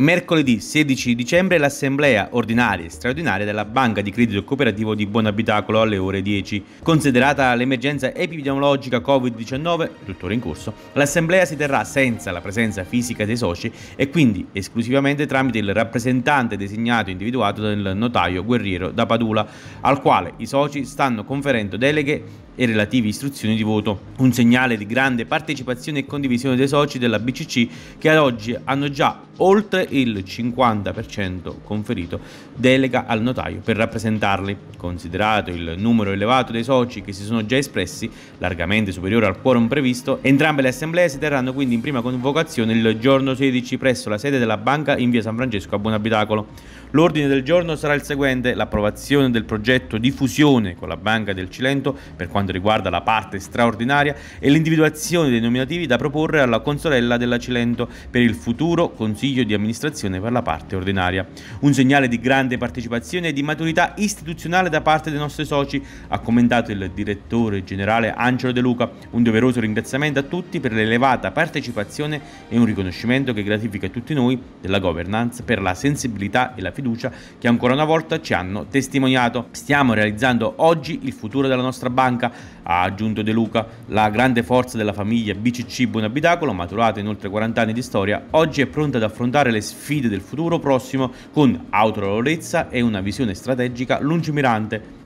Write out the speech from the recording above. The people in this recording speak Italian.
Mercoledì 16 dicembre l'assemblea ordinaria e straordinaria della Banca di Credito Cooperativo di Buon Abitacolo alle ore 10. Considerata l'emergenza epidemiologica Covid-19, tuttora in corso, l'assemblea si terrà senza la presenza fisica dei soci e quindi esclusivamente tramite il rappresentante designato e individuato dal notaio guerriero da Padula, al quale i soci stanno conferendo deleghe e relative istruzioni di voto. Un segnale di grande partecipazione e condivisione dei soci della BCC che ad oggi hanno già oltre il 50% conferito delega al notaio per rappresentarli. Considerato il numero elevato dei soci che si sono già espressi, largamente superiore al quorum previsto, entrambe le assemblee si terranno quindi in prima convocazione il giorno 16 presso la sede della banca in via San Francesco a Buonabitacolo. L'ordine del giorno sarà il seguente, l'approvazione del progetto di fusione con la Banca del Cilento per quanto quanto riguarda la parte straordinaria e l'individuazione dei nominativi da proporre alla consorella della Cilento per il futuro Consiglio di amministrazione per la parte ordinaria. Un segnale di grande partecipazione e di maturità istituzionale da parte dei nostri soci, ha commentato il direttore generale Angelo De Luca. Un doveroso ringraziamento a tutti per l'elevata partecipazione e un riconoscimento che gratifica tutti noi della governance per la sensibilità e la fiducia che ancora una volta ci hanno testimoniato. Stiamo realizzando oggi il futuro della nostra banca ha aggiunto De Luca, la grande forza della famiglia BCC Buonabitacolo, maturata in oltre 40 anni di storia, oggi è pronta ad affrontare le sfide del futuro prossimo con autorevolezza e una visione strategica lungimirante